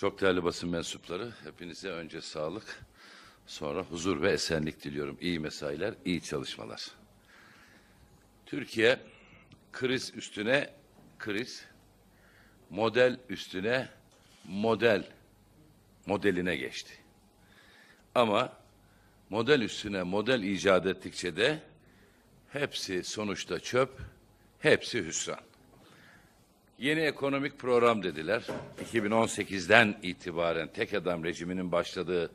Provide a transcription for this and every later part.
Çok değerli basın mensupları, hepinize önce sağlık, sonra huzur ve esenlik diliyorum. İyi mesailer, iyi çalışmalar. Türkiye kriz üstüne kriz, model üstüne model modeline geçti. Ama model üstüne model icat ettikçe de hepsi sonuçta çöp, hepsi hüsran. Yeni ekonomik program dediler. 2018'den itibaren tek adam rejiminin başladığı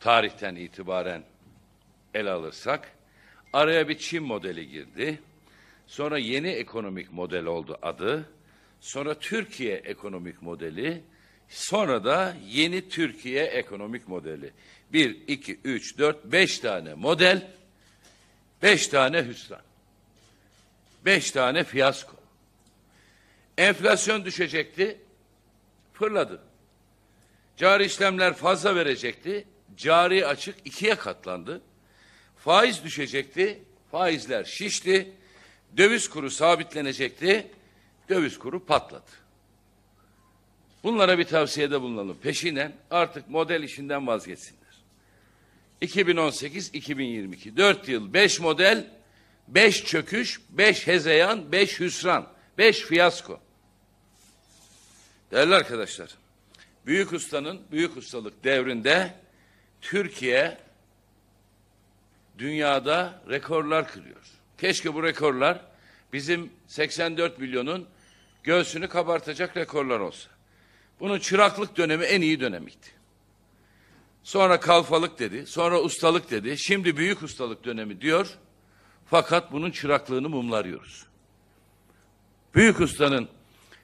tarihten itibaren el alırsak araya bir Çin modeli girdi. Sonra yeni ekonomik model oldu adı. Sonra Türkiye ekonomik modeli. Sonra da yeni Türkiye ekonomik modeli. Bir, iki, üç, dört, beş tane model. Beş tane hüsran. Beş tane fiyasko. Enflasyon düşecekti, fırladı. Cari işlemler fazla verecekti, cari açık ikiye katlandı. Faiz düşecekti, faizler şişti, döviz kuru sabitlenecekti, döviz kuru patladı. Bunlara bir tavsiyede bulunalım. Peşinen artık model işinden vazgeçsinler. 2018-2022 dört yıl beş model, beş çöküş, beş hezeyan, beş hüsran, beş fiyasko. Değerli arkadaşlar, Büyük Usta'nın Büyük Ustalık devrinde Türkiye dünyada rekorlar kırıyor. Keşke bu rekorlar bizim 84 milyonun göğsünü kabartacak rekorlar olsa. Bunun çıraklık dönemi en iyi dönemiydi. Sonra kalfalık dedi, sonra ustalık dedi, şimdi büyük ustalık dönemi diyor. Fakat bunun çıraklığını mumlarıyoruz. Büyük ustanın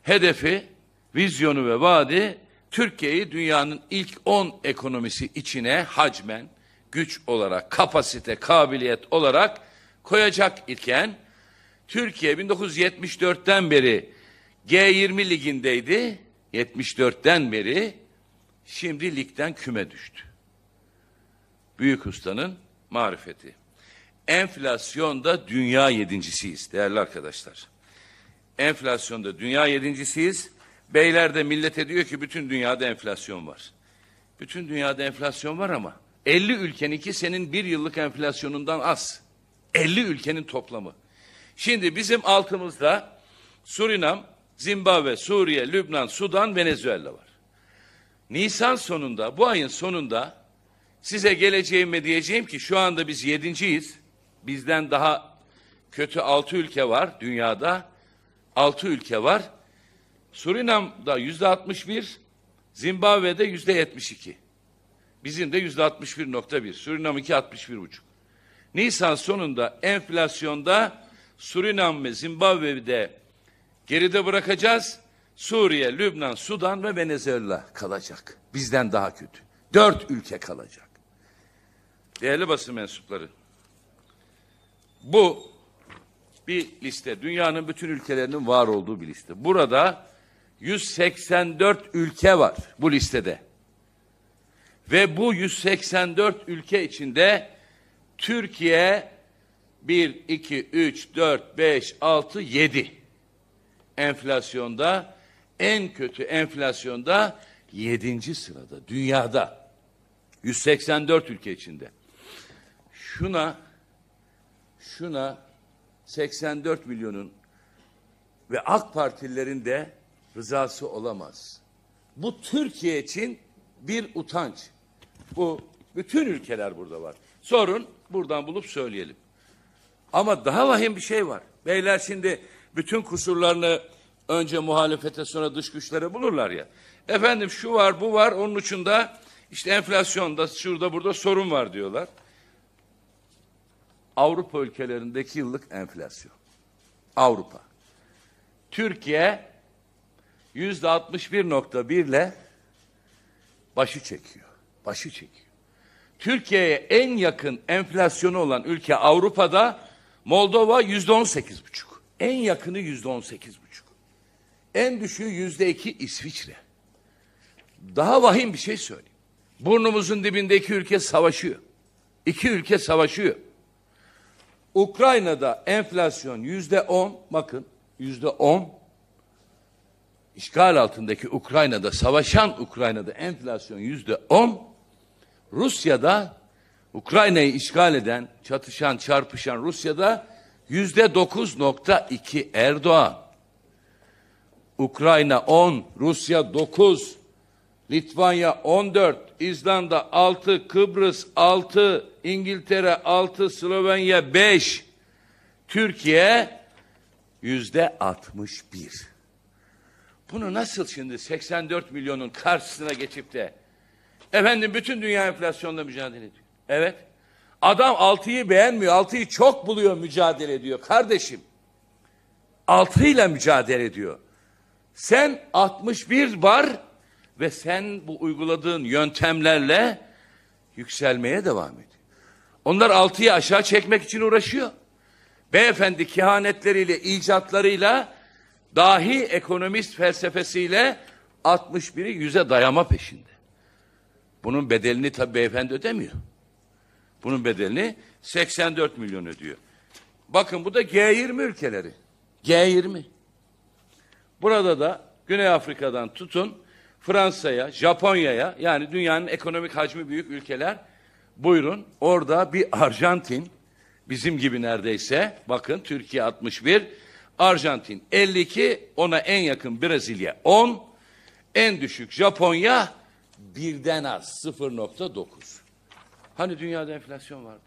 hedefi vizyonu ve vaadi Türkiye'yi dünyanın ilk 10 ekonomisi içine hacmen, güç olarak, kapasite, kabiliyet olarak koyacak iken Türkiye 1974'ten beri G20 ligindeydi. 74'ten beri şimdi ligden küme düştü. Büyük ustanın marifeti. Enflasyonda dünya yedincisiyiz değerli arkadaşlar. Enflasyonda dünya yedincisiyiz. Beyler de millete diyor ki bütün dünyada enflasyon var. Bütün dünyada enflasyon var ama 50 ülkenin ki senin bir yıllık enflasyonundan az. 50 ülkenin toplamı. Şimdi bizim altımızda Surinam, Zimbabwe, Suriye, Lübnan, Sudan, Venezuela var. Nisan sonunda, bu ayın sonunda size geleceğim ve diyeceğim ki şu anda biz yedinciyiz. Bizden daha kötü altı ülke var dünyada. Altı ülke var. Surinam'da yüzde 61, Zimbabwe'de yüzde 72. Bizim de yüzde 61.1. Surinam 2 61.5. Nisan sonunda enflasyonda Surinam ve Zimbabwe'de geride bırakacağız. Suriye, Lübnan, Sudan ve Venezuela kalacak. Bizden daha kötü. Dört ülke kalacak. Değerli basın mensupları, bu bir liste. Dünyanın bütün ülkelerinin var olduğu bir liste. Burada 184 ülke var bu listede. Ve bu 184 ülke içinde Türkiye 1, 2, 3, 4, 5, 6, 7 enflasyonda en kötü enflasyonda 7. sırada dünyada 184 ülke içinde. Şuna şuna 84 milyonun ve AK Partililerin de rızası olamaz. Bu Türkiye için bir utanç. Bu bütün ülkeler burada var. Sorun buradan bulup söyleyelim. Ama daha vahim bir şey var. Beyler şimdi bütün kusurlarını önce muhalefete sonra dış güçlere bulurlar ya. Efendim şu var bu var onun için de işte enflasyonda şurada burada sorun var diyorlar. Avrupa ülkelerindeki yıllık enflasyon. Avrupa. Türkiye yüzde 61.1 ile başı çekiyor. Başı çekiyor. Türkiye'ye en yakın enflasyonu olan ülke Avrupa'da Moldova yüzde on buçuk. En yakını yüzde on buçuk. En düşüğü yüzde iki İsviçre. Daha vahim bir şey söyleyeyim. Burnumuzun dibindeki ülke savaşıyor. İki ülke savaşıyor. Ukrayna'da enflasyon yüzde on, bakın yüzde on işgal altındaki Ukrayna'da, savaşan Ukrayna'da enflasyon yüzde on, Rusya'da Ukrayna'yı işgal eden, çatışan, çarpışan Rusya'da yüzde dokuz nokta iki Erdoğan. Ukrayna on, Rusya dokuz, Litvanya on dört, İzlanda altı, Kıbrıs altı, İngiltere altı, Slovenya beş, Türkiye yüzde altmış bir. Bunu nasıl şimdi 84 milyonun karşısına geçip de efendim bütün dünya enflasyonla mücadele ediyor. Evet. Adam altıyı beğenmiyor. altıyı çok buluyor mücadele ediyor. Kardeşim Altıyla mücadele ediyor. Sen 61 bar ve sen bu uyguladığın yöntemlerle yükselmeye devam ediyor. Onlar altıyı aşağı çekmek için uğraşıyor. Beyefendi kehanetleriyle, icatlarıyla dahi ekonomist felsefesiyle 61'i yüze dayama peşinde. Bunun bedelini tabii beyefendi ödemiyor. Bunun bedelini 84 milyon ödüyor. Bakın bu da G20 ülkeleri. G20. Burada da Güney Afrika'dan tutun Fransa'ya, Japonya'ya yani dünyanın ekonomik hacmi büyük ülkeler buyurun orada bir Arjantin bizim gibi neredeyse bakın Türkiye 61 Arjantin 52, ona en yakın Brezilya 10, en düşük Japonya birden az 0.9. Hani dünyada enflasyon vardı.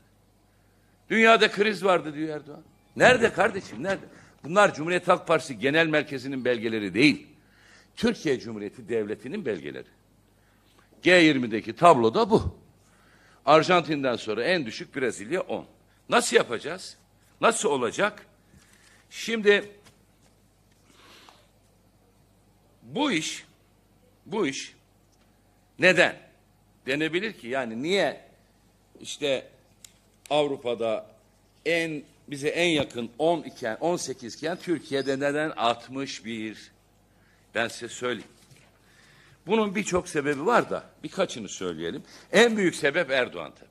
Dünyada kriz vardı diyor Erdoğan. Nerede kardeşim nerede? Bunlar Cumhuriyet Halk Partisi Genel Merkezi'nin belgeleri değil. Türkiye Cumhuriyeti Devleti'nin belgeleri. G20'deki tablo da bu. Arjantin'den sonra en düşük Brezilya 10. Nasıl yapacağız? Nasıl olacak? Şimdi bu iş bu iş neden denebilir ki? Yani niye işte Avrupa'da en bize en yakın 10 iken 18 iken Türkiye'de neden 61? Ben size söyleyeyim. Bunun birçok sebebi var da birkaçını söyleyelim. En büyük sebep Erdoğan tabii.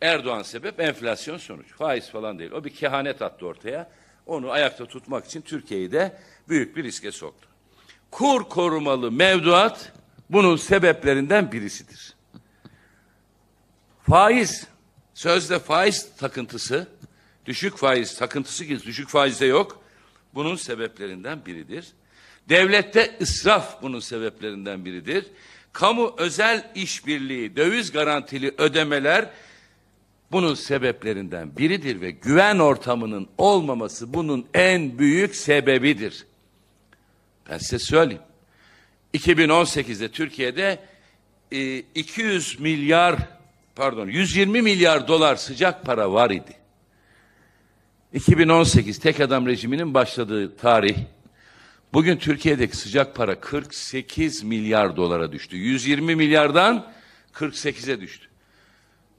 Erdoğan sebep enflasyon sonuç. Faiz falan değil. O bir kehanet attı ortaya onu ayakta tutmak için Türkiye'yi de büyük bir riske soktu. Kur korumalı mevduat bunun sebeplerinden birisidir. Faiz, sözde faiz takıntısı, düşük faiz takıntısı ki düşük faizde yok, bunun sebeplerinden biridir. Devlette ısraf bunun sebeplerinden biridir. Kamu özel işbirliği, döviz garantili ödemeler bunun sebeplerinden biridir ve güven ortamının olmaması bunun en büyük sebebidir. Ben size söyleyeyim. 2018'de Türkiye'de 200 e, milyar pardon 120 milyar dolar sıcak para var idi. 2018 tek adam rejiminin başladığı tarih bugün Türkiye'deki sıcak para 48 milyar dolara düştü. 120 milyardan 48'e düştü.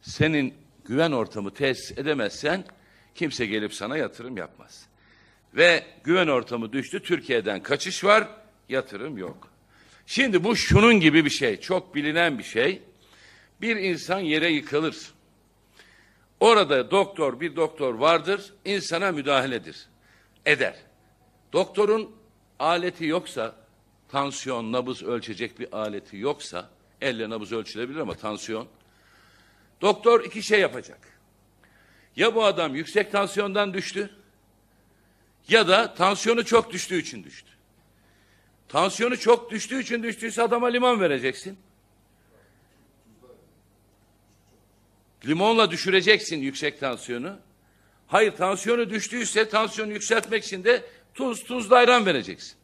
Senin güven ortamı tesis edemezsen kimse gelip sana yatırım yapmaz. Ve güven ortamı düştü, Türkiye'den kaçış var, yatırım yok. Şimdi bu şunun gibi bir şey, çok bilinen bir şey. Bir insan yere yıkılır. Orada doktor, bir doktor vardır, insana müdahaledir, eder. Doktorun aleti yoksa, tansiyon, nabız ölçecek bir aleti yoksa, elle nabız ölçülebilir ama tansiyon, Doktor iki şey yapacak. Ya bu adam yüksek tansiyondan düştü ya da tansiyonu çok düştüğü için düştü. Tansiyonu çok düştüğü için düştüyse adama limon vereceksin. Limonla düşüreceksin yüksek tansiyonu. Hayır tansiyonu düştüyse tansiyonu yükseltmek için de tuz tuz ayran vereceksin.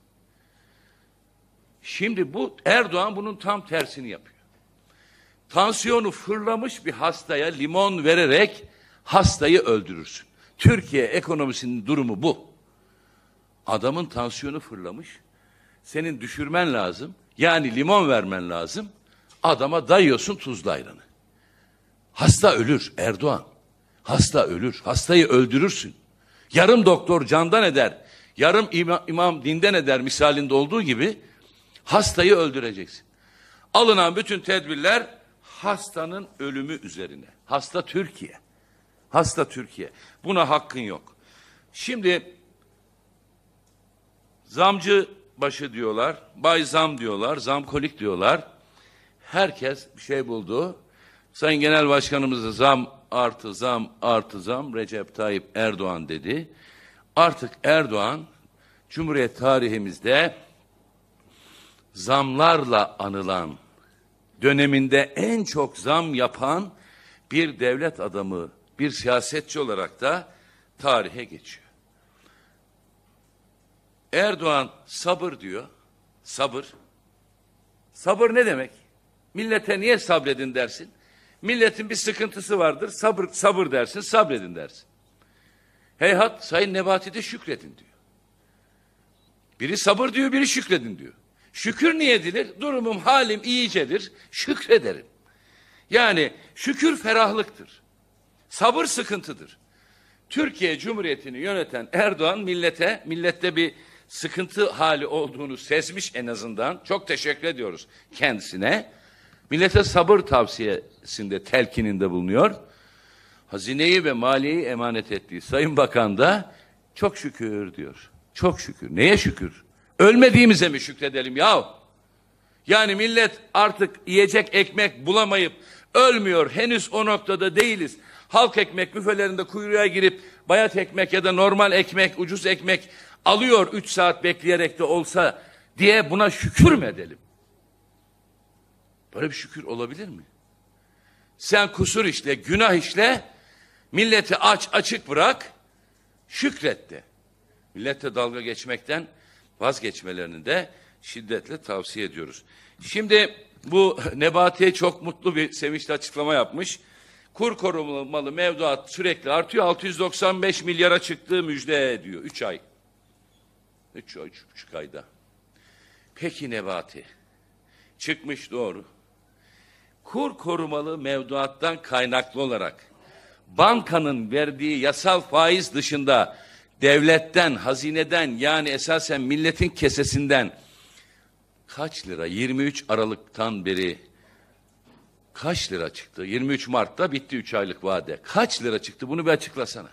Şimdi bu Erdoğan bunun tam tersini yapıyor tansiyonu fırlamış bir hastaya limon vererek hastayı öldürürsün. Türkiye ekonomisinin durumu bu. Adamın tansiyonu fırlamış. Senin düşürmen lazım. Yani limon vermen lazım. Adama dayıyorsun tuzlu ayranı. Hasta ölür Erdoğan. Hasta ölür. Hastayı öldürürsün. Yarım doktor candan eder. Yarım ima, imam dinden eder misalinde olduğu gibi hastayı öldüreceksin. Alınan bütün tedbirler hastanın ölümü üzerine. Hasta Türkiye. Hasta Türkiye. Buna hakkın yok. Şimdi zamcı başı diyorlar, bay zam diyorlar, zamkolik diyorlar. Herkes bir şey buldu. Sayın Genel Başkanımız zam artı zam artı zam Recep Tayyip Erdoğan dedi. Artık Erdoğan Cumhuriyet tarihimizde zamlarla anılan döneminde en çok zam yapan bir devlet adamı, bir siyasetçi olarak da tarihe geçiyor. Erdoğan sabır diyor. Sabır. Sabır ne demek? Millete niye sabredin dersin? Milletin bir sıkıntısı vardır. Sabır sabır dersin, sabredin dersin. Heyhat Sayın Nebati de şükredin diyor. Biri sabır diyor, biri şükredin diyor. Şükür niye edilir? Durumum, halim iyicedir. Şükrederim. Yani şükür ferahlıktır. Sabır sıkıntıdır. Türkiye Cumhuriyeti'ni yöneten Erdoğan millete, millette bir sıkıntı hali olduğunu sezmiş en azından. Çok teşekkür ediyoruz kendisine. Millete sabır tavsiyesinde, telkininde bulunuyor. Hazineyi ve maliyeyi emanet ettiği Sayın Bakan da çok şükür diyor. Çok şükür. Neye şükür? Ölmediğimize mi şükredelim yahu? Yani millet artık yiyecek ekmek bulamayıp ölmüyor. Henüz o noktada değiliz. Halk ekmek müfelerinde kuyruğa girip bayat ekmek ya da normal ekmek, ucuz ekmek alıyor 3 saat bekleyerek de olsa diye buna şükür mü edelim? Böyle bir şükür olabilir mi? Sen kusur işle, günah işle, milleti aç açık bırak, şükret de. millete dalga geçmekten vazgeçmelerini de şiddetle tavsiye ediyoruz. Şimdi bu Nebati'ye çok mutlu bir sevinçli açıklama yapmış. Kur korumalı mevduat sürekli artıyor. 695 milyara çıktığı müjde diyor. Üç ay. Üç ay, üç buçuk ayda. Peki Nebati. Çıkmış doğru. Kur korumalı mevduattan kaynaklı olarak bankanın verdiği yasal faiz dışında devletten, hazineden yani esasen milletin kesesinden kaç lira? 23 Aralık'tan beri kaç lira çıktı? 23 Mart'ta bitti 3 aylık vade. Kaç lira çıktı? Bunu bir açıklasana.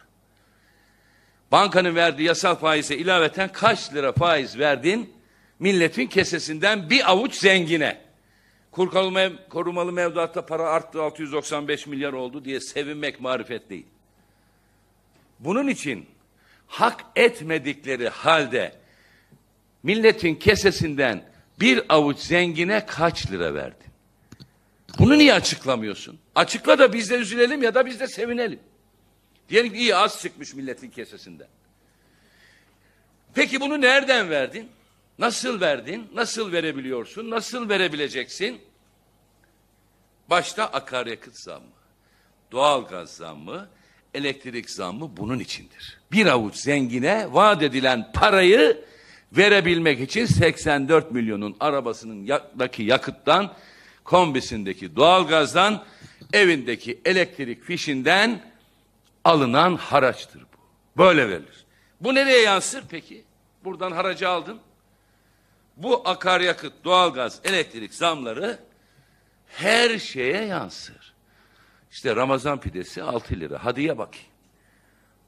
Bankanın verdiği yasal faize ilaveten kaç lira faiz verdin? Milletin kesesinden bir avuç zengine. Kurkalı mev, korumalı mevduatta para arttı 695 milyar oldu diye sevinmek marifet değil. Bunun için hak etmedikleri halde milletin kesesinden bir avuç zengine kaç lira verdin? Bunu niye açıklamıyorsun? Açıkla da biz de üzülelim ya da biz de sevinelim. Diyelim ki iyi az çıkmış milletin kesesinden. Peki bunu nereden verdin? Nasıl verdin? Nasıl verebiliyorsun? Nasıl verebileceksin? Başta akaryakıt zammı, doğalgaz zammı, elektrik zammı bunun içindir. Bir avuç zengine vaat edilen parayı verebilmek için 84 milyonun arabasındaki yakıttan, kombisindeki doğalgazdan, evindeki elektrik fişinden alınan haraçtır bu. Böyle verilir. Bu nereye yansır peki? Buradan haracı aldın. Bu akaryakıt, doğalgaz, elektrik zamları her şeye yansır. İşte Ramazan pidesi 6 lira. Hadiye bak.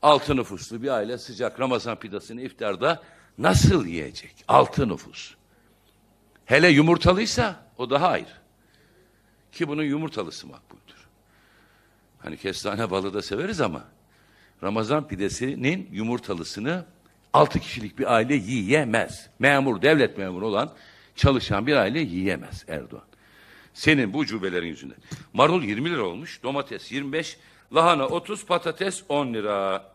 Altı nüfuslu bir aile sıcak Ramazan pidesini iftarda nasıl yiyecek? Altı nüfus. Hele yumurtalıysa o daha ayrı. Ki bunun yumurtalısı makbuldür. Hani kestane balı da severiz ama Ramazan pidesinin yumurtalısını altı kişilik bir aile yiyemez. Memur, devlet memuru olan çalışan bir aile yiyemez Erdoğan. Senin bu ucubelerin yüzünden. Marul 20 lira olmuş, domates 25, lahana 30, patates 10 lira.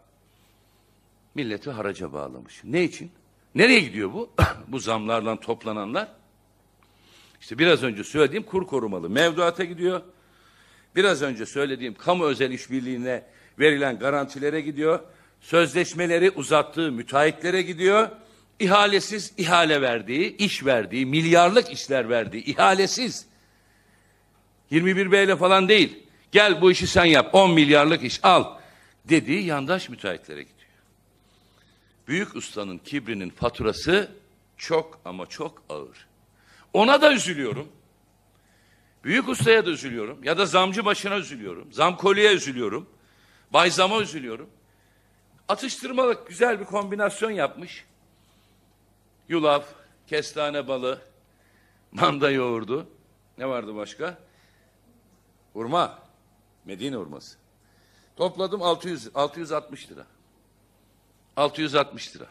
Milleti haraca bağlamış. Ne için? Nereye gidiyor bu? bu zamlardan toplananlar. İşte biraz önce söylediğim kur korumalı mevduata gidiyor. Biraz önce söylediğim kamu özel işbirliğine verilen garantilere gidiyor. Sözleşmeleri uzattığı müteahhitlere gidiyor. İhalesiz ihale verdiği, iş verdiği, milyarlık işler verdiği, ihalesiz 21 B ile falan değil. Gel bu işi sen yap. 10 milyarlık iş al. Dediği yandaş müteahhitlere gidiyor. Büyük ustanın kibrinin faturası çok ama çok ağır. Ona da üzülüyorum. Büyük ustaya da üzülüyorum. Ya da zamcı başına üzülüyorum. Zam kolyeye üzülüyorum. Bay zama üzülüyorum. Atıştırmalık güzel bir kombinasyon yapmış. Yulaf, kestane balı, manda yoğurdu. Ne vardı başka? Hurma. Medine hurması. Topladım 600, 660 lira. 660 lira.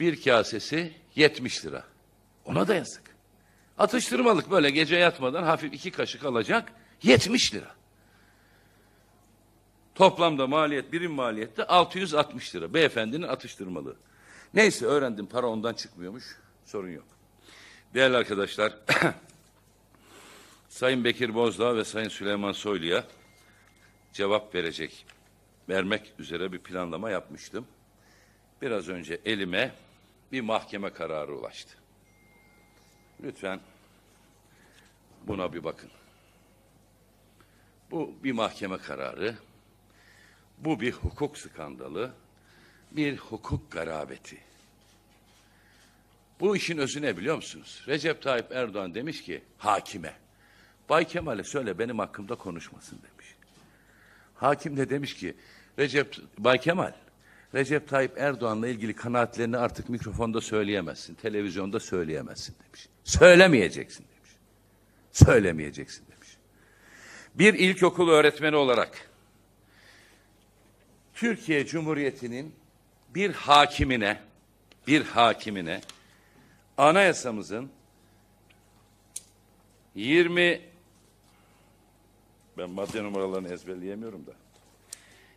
Bir kasesi 70 lira. Ona da yazık. Atıştırmalık böyle gece yatmadan hafif iki kaşık alacak 70 lira. Toplamda maliyet, birim maliyette 660 lira. Beyefendinin atıştırmalığı. Neyse öğrendim para ondan çıkmıyormuş. Sorun yok. Değerli arkadaşlar Sayın Bekir Bozdağ ve Sayın Süleyman Soylu'ya cevap verecek, vermek üzere bir planlama yapmıştım. Biraz önce elime bir mahkeme kararı ulaştı. Lütfen buna bir bakın. Bu bir mahkeme kararı. Bu bir hukuk skandalı. Bir hukuk garabeti. Bu işin özü ne biliyor musunuz? Recep Tayyip Erdoğan demiş ki hakime. Bay Kemal'e söyle benim hakkımda konuşmasın demiş. Hakim de demiş ki Recep Bay Kemal Recep Tayyip Erdoğan'la ilgili kanaatlerini artık mikrofonda söyleyemezsin, televizyonda söyleyemezsin demiş. Söylemeyeceksin demiş. Söylemeyeceksin demiş. Bir ilkokul öğretmeni olarak Türkiye Cumhuriyeti'nin bir hakimine, bir hakimine anayasamızın 20 ben madde numaralarını ezberleyemiyorum da.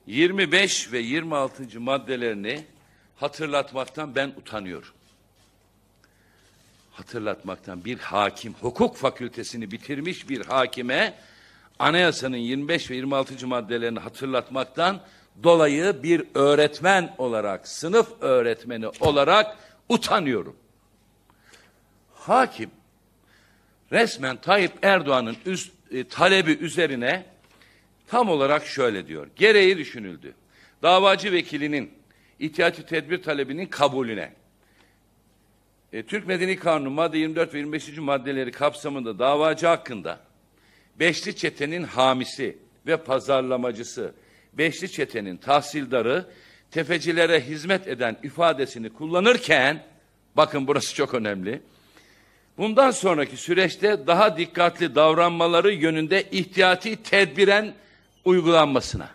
25 ve 26. maddelerini hatırlatmaktan ben utanıyorum. Hatırlatmaktan bir hakim, hukuk fakültesini bitirmiş bir hakime anayasanın 25 ve 26. maddelerini hatırlatmaktan dolayı bir öğretmen olarak, sınıf öğretmeni olarak utanıyorum. Hakim resmen Tayyip Erdoğan'ın üst e, talebi üzerine tam olarak şöyle diyor. Gereği düşünüldü. Davacı vekilinin ihtiyati tedbir talebinin kabulüne. E, Türk Medeni Kanunu madde 24 ve 25. maddeleri kapsamında davacı hakkında beşli çetenin hamisi ve pazarlamacısı, beşli çetenin tahsildarı, tefecilere hizmet eden ifadesini kullanırken, bakın burası çok önemli, Bundan sonraki süreçte daha dikkatli davranmaları yönünde ihtiyati tedbiren uygulanmasına.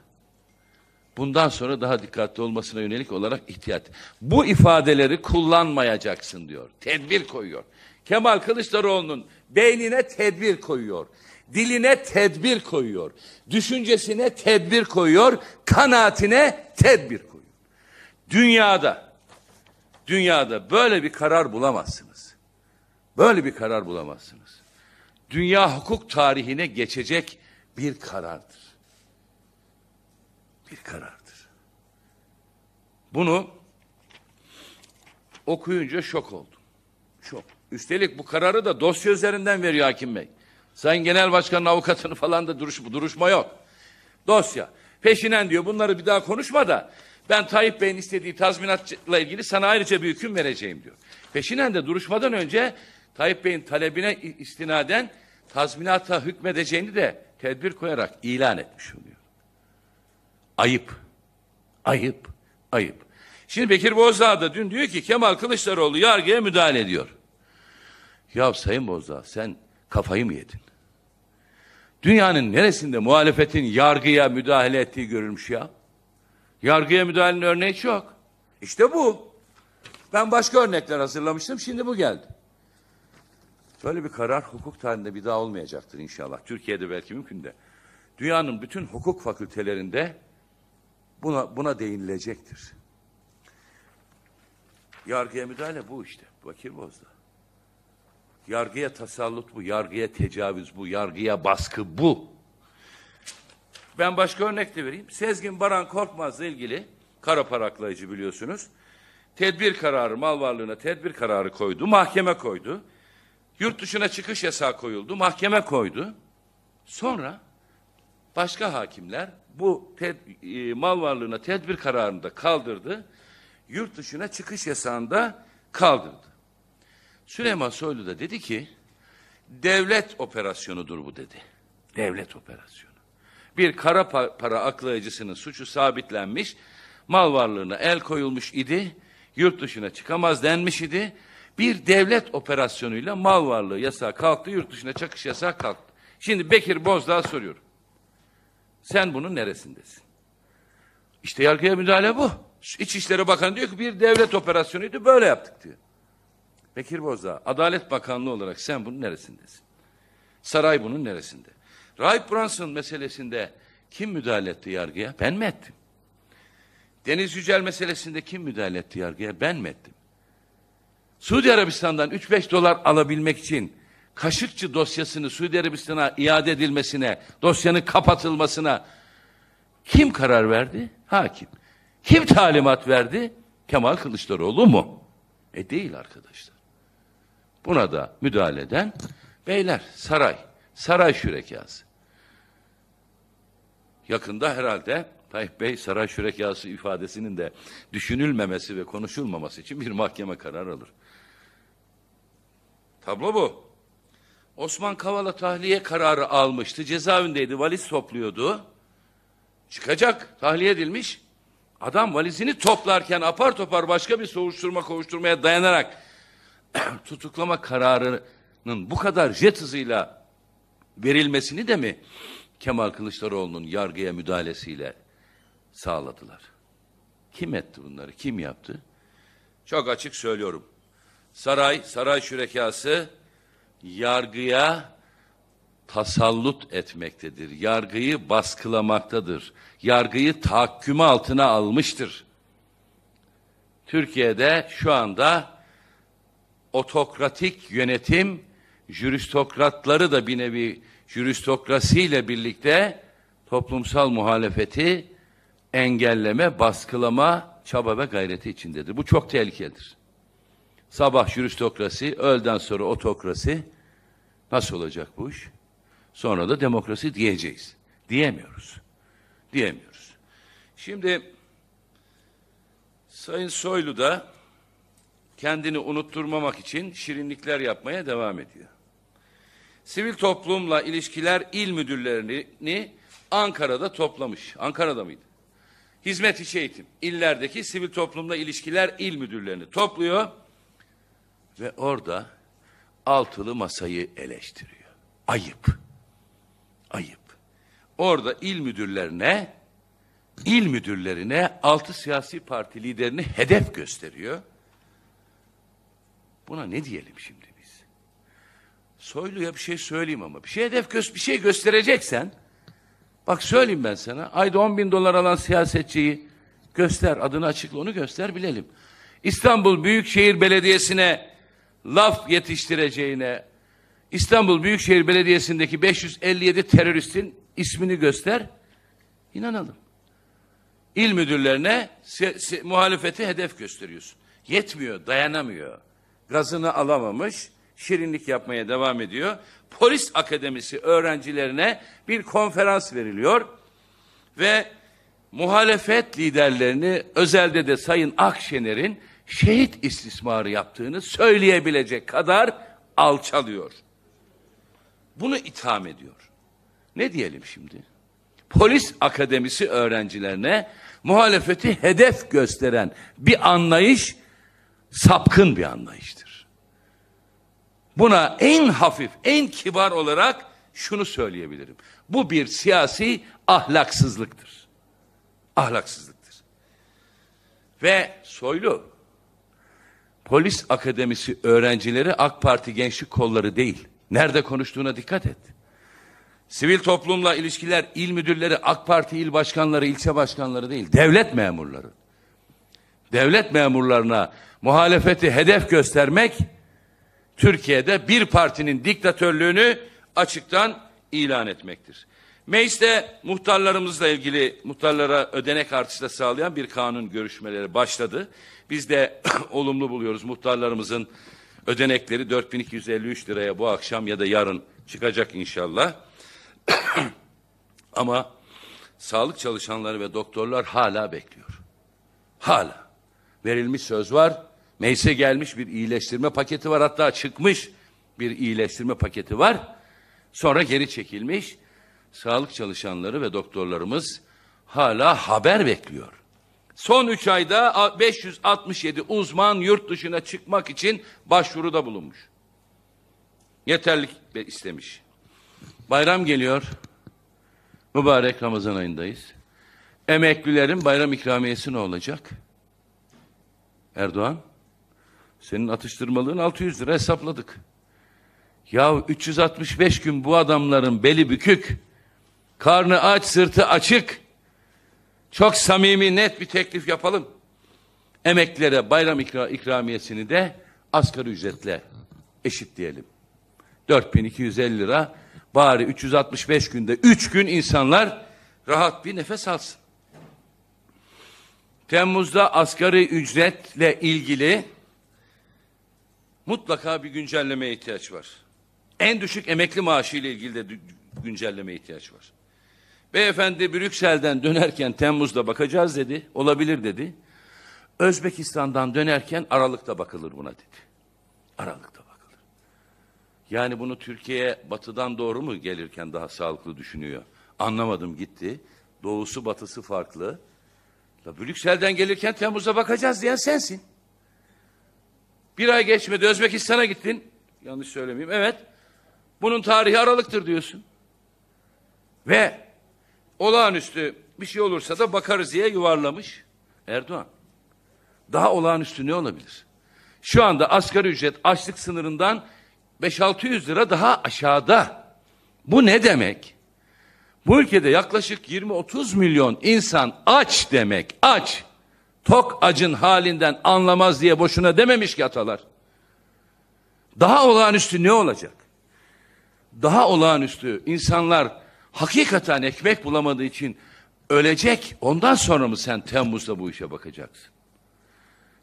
Bundan sonra daha dikkatli olmasına yönelik olarak ihtiyat. Bu ifadeleri kullanmayacaksın diyor. Tedbir koyuyor. Kemal Kılıçdaroğlu'nun beynine tedbir koyuyor. Diline tedbir koyuyor. Düşüncesine tedbir koyuyor. Kanaatine tedbir koyuyor. Dünyada, dünyada böyle bir karar bulamazsın. Böyle bir karar bulamazsınız. Dünya hukuk tarihine geçecek bir karardır. Bir karardır. Bunu okuyunca şok oldum. Şok. Üstelik bu kararı da dosya üzerinden veriyor hakim bey. Sayın Genel Başkan'ın avukatını falan da duruş, duruşma yok. Dosya. Peşinen diyor bunları bir daha konuşma da ben Tayyip Bey'in istediği tazminatla ilgili sana ayrıca bir hüküm vereceğim diyor. Peşinen de duruşmadan önce Tayyip Bey'in talebine istinaden tazminata hükmedeceğini de tedbir koyarak ilan etmiş oluyor. Ayıp. Ayıp. Ayıp. Şimdi Bekir Bozdağ da dün diyor ki Kemal Kılıçdaroğlu yargıya müdahale ediyor. Ya Sayın Bozdağ sen kafayı mı yedin? Dünyanın neresinde muhalefetin yargıya müdahale ettiği görülmüş ya? Yargıya müdahalenin örneği çok. İşte bu. Ben başka örnekler hazırlamıştım şimdi bu geldi. Böyle bir karar hukuk tarihinde bir daha olmayacaktır inşallah. Türkiye'de belki mümkün de. Dünyanın bütün hukuk fakültelerinde buna, buna değinilecektir. Yargıya müdahale bu işte. Bakir Bozda. Yargıya tasallut bu, yargıya tecavüz bu, yargıya baskı bu. Ben başka örnek de vereyim. Sezgin Baran Korkmaz'la ilgili kara paraklayıcı biliyorsunuz. Tedbir kararı, mal varlığına tedbir kararı koydu, mahkeme koydu. Yurt dışına çıkış yasağı koyuldu. Mahkeme koydu. Sonra başka hakimler bu e, mal varlığına tedbir kararını da kaldırdı. Yurt dışına çıkış yasağını da kaldırdı. Süleyman Soylu da dedi ki devlet operasyonudur bu dedi. Devlet operasyonu. Bir kara para aklayıcısının suçu sabitlenmiş, mal varlığına el koyulmuş idi, yurt dışına çıkamaz denmiş idi. Bir devlet operasyonuyla mal varlığı yasağı kalktı, yurt dışına çakış yasağı kalktı. Şimdi Bekir Bozdağ'a soruyorum. Sen bunun neresindesin? İşte yargıya müdahale bu. İçişleri Bakanı diyor ki bir devlet operasyonuydu böyle yaptık diyor. Bekir Bozdağ, Adalet Bakanlığı olarak sen bunun neresindesin? Saray bunun neresinde? Ray Brunson meselesinde kim müdahale etti yargıya? Ben mi ettim? Deniz Yücel meselesinde kim müdahale etti yargıya? Ben mi ettim? Suudi Arabistan'dan 3-5 dolar alabilmek için Kaşıkçı dosyasını Suudi Arabistan'a iade edilmesine, dosyanın kapatılmasına kim karar verdi? Hakim. Kim talimat verdi? Kemal Kılıçdaroğlu mu? E değil arkadaşlar. Buna da müdahale eden beyler saray, saray şürekası. Yakında herhalde Tayyip Bey saray şürekası ifadesinin de düşünülmemesi ve konuşulmaması için bir mahkeme kararı alır. Tablo bu. Osman Kavala tahliye kararı almıştı. Cezaevindeydi valiz topluyordu. Çıkacak tahliye edilmiş. Adam valizini toplarken apar topar başka bir soruşturma kovuşturmaya dayanarak tutuklama kararının bu kadar jet hızıyla verilmesini de mi Kemal Kılıçdaroğlu'nun yargıya müdahalesiyle sağladılar? Kim etti bunları? Kim yaptı? Çok açık söylüyorum. Saray, saray şürekası yargıya tasallut etmektedir. Yargıyı baskılamaktadır. Yargıyı tahakkümü altına almıştır. Türkiye'de şu anda otokratik yönetim jüristokratları da bir nevi jüristokrasiyle birlikte toplumsal muhalefeti engelleme, baskılama, çaba ve gayreti içindedir. Bu çok tehlikelidir. Sabah jüristokrasi, öğleden sonra otokrasi. Nasıl olacak bu iş? Sonra da demokrasi diyeceğiz. Diyemiyoruz. Diyemiyoruz. Şimdi Sayın Soylu da kendini unutturmamak için şirinlikler yapmaya devam ediyor. Sivil toplumla ilişkiler il müdürlerini Ankara'da toplamış. Ankara'da mıydı? Hizmet içi eğitim. illerdeki sivil toplumla ilişkiler il müdürlerini topluyor. Ve orada altılı masayı eleştiriyor. Ayıp. Ayıp. Orada il müdürlerine, il müdürlerine altı siyasi parti liderini hedef gösteriyor. Buna ne diyelim şimdi biz? Soylu'ya bir şey söyleyeyim ama bir şey hedef göz bir şey göstereceksen bak söyleyeyim ben sana ayda 10 bin dolar alan siyasetçiyi göster adını açıkla onu göster bilelim. İstanbul Büyükşehir Belediyesi'ne laf yetiştireceğine İstanbul Büyükşehir Belediyesi'ndeki 557 teröristin ismini göster. inanalım. İl müdürlerine muhalefeti hedef gösteriyorsun. Yetmiyor, dayanamıyor. Gazını alamamış, şirinlik yapmaya devam ediyor. Polis Akademisi öğrencilerine bir konferans veriliyor ve muhalefet liderlerini özelde de Sayın Akşener'in şehit istismarı yaptığını söyleyebilecek kadar alçalıyor. Bunu itham ediyor. Ne diyelim şimdi? Polis akademisi öğrencilerine muhalefeti hedef gösteren bir anlayış sapkın bir anlayıştır. Buna en hafif, en kibar olarak şunu söyleyebilirim. Bu bir siyasi ahlaksızlıktır. Ahlaksızlıktır. Ve Soylu polis akademisi öğrencileri AK Parti gençlik kolları değil. Nerede konuştuğuna dikkat et. Sivil toplumla ilişkiler il müdürleri, AK Parti il başkanları, ilçe başkanları değil. Devlet memurları. Devlet memurlarına muhalefeti hedef göstermek Türkiye'de bir partinin diktatörlüğünü açıktan ilan etmektir. Mecliste muhtarlarımızla ilgili muhtarlara ödenek artışı da sağlayan bir kanun görüşmeleri başladı. Biz de olumlu buluyoruz muhtarlarımızın ödenekleri 4253 liraya bu akşam ya da yarın çıkacak inşallah. Ama sağlık çalışanları ve doktorlar hala bekliyor. Hala. Verilmiş söz var. Meclise gelmiş bir iyileştirme paketi var. Hatta çıkmış bir iyileştirme paketi var. Sonra geri çekilmiş sağlık çalışanları ve doktorlarımız hala haber bekliyor. Son üç ayda 567 uzman yurt dışına çıkmak için başvuruda bulunmuş. Yeterlik istemiş. Bayram geliyor. Mübarek Ramazan ayındayız. Emeklilerin bayram ikramiyesi ne olacak? Erdoğan, senin atıştırmalığın 600 lira hesapladık. Ya 365 gün bu adamların beli bükük, Karnı aç, sırtı açık. Çok samimi, net bir teklif yapalım. Emeklilere bayram ikra ikramiyesini de asgari ücretle eşit diyelim. 4250 lira bari 365 günde 3 gün insanlar rahat bir nefes alsın. Temmuz'da asgari ücretle ilgili mutlaka bir güncellemeye ihtiyaç var. En düşük emekli maaşı ile ilgili de güncellemeye ihtiyaç var. Beyefendi Brüksel'den dönerken Temmuz'da bakacağız dedi. Olabilir dedi. Özbekistan'dan dönerken Aralık'ta bakılır buna dedi. Aralık'ta bakılır. Yani bunu Türkiye batıdan doğru mu gelirken daha sağlıklı düşünüyor? Anlamadım gitti. Doğusu batısı farklı. La Brüksel'den gelirken Temmuz'da bakacağız diyen sensin. Bir ay geçmedi Özbekistan'a gittin. Yanlış söylemeyeyim. Evet. Bunun tarihi Aralık'tır diyorsun. Ve olağanüstü bir şey olursa da bakarız diye yuvarlamış Erdoğan. Daha olağanüstü ne olabilir? Şu anda asgari ücret açlık sınırından 5-600 lira daha aşağıda. Bu ne demek? Bu ülkede yaklaşık 20-30 milyon insan aç demek, aç. Tok acın halinden anlamaz diye boşuna dememiş ki atalar. Daha olağanüstü ne olacak? Daha olağanüstü insanlar hakikaten ekmek bulamadığı için ölecek. Ondan sonra mı sen Temmuz'da bu işe bakacaksın?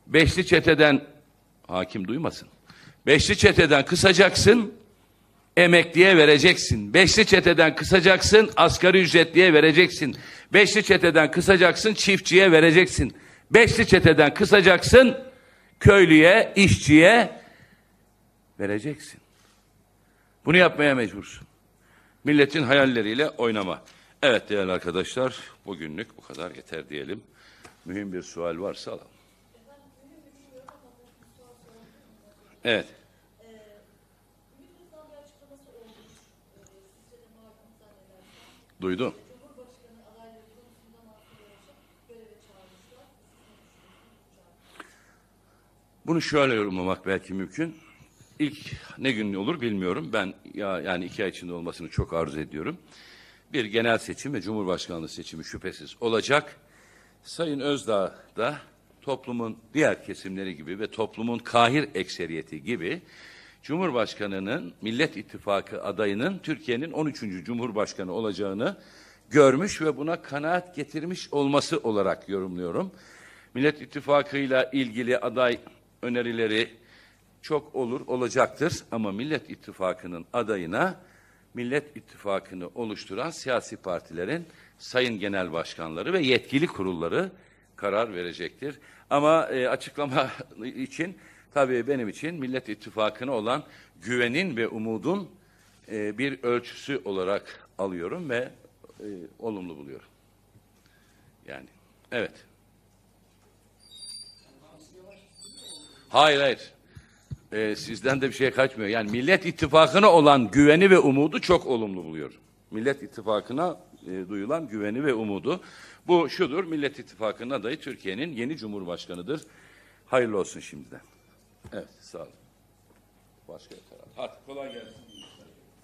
Beşli çeteden hakim duymasın. Beşli çeteden kısacaksın, emekliye vereceksin. Beşli çeteden kısacaksın, asgari ücretliye vereceksin. Beşli çeteden kısacaksın, çiftçiye vereceksin. Beşli çeteden kısacaksın, köylüye, işçiye vereceksin. Bunu yapmaya mecbursun. Milletin hayalleriyle oynama. Evet değerli arkadaşlar bugünlük bu kadar yeter diyelim. Mühim bir sual varsa alalım. Evet. Duydum. Bunu şöyle yorumlamak belki mümkün ilk ne gün olur bilmiyorum. Ben ya, yani iki ay içinde olmasını çok arzu ediyorum. Bir genel seçim ve cumhurbaşkanlığı seçimi şüphesiz olacak. Sayın Özdağ da toplumun diğer kesimleri gibi ve toplumun kahir ekseriyeti gibi Cumhurbaşkanı'nın Millet İttifakı adayının Türkiye'nin 13. Cumhurbaşkanı olacağını görmüş ve buna kanaat getirmiş olması olarak yorumluyorum. Millet İttifakı'yla ilgili aday önerileri çok olur olacaktır ama Millet İttifakı'nın adayına Millet İttifakı'nı oluşturan siyasi partilerin sayın genel başkanları ve yetkili kurulları karar verecektir. Ama e, açıklama için tabii benim için Millet İttifakı'na olan güvenin ve umudun e, bir ölçüsü olarak alıyorum ve e, olumlu buluyorum. Yani evet. Hayır hayır e, sizden de bir şey kaçmıyor. Yani Millet İttifakı'na olan güveni ve umudu çok olumlu buluyorum. Millet İttifakı'na e, duyulan güveni ve umudu. Bu şudur, Millet İttifakı'nın adayı Türkiye'nin yeni Cumhurbaşkanı'dır. Hayırlı olsun şimdiden. Evet, sağ olun. Başka karar. Hadi kolay gelsin.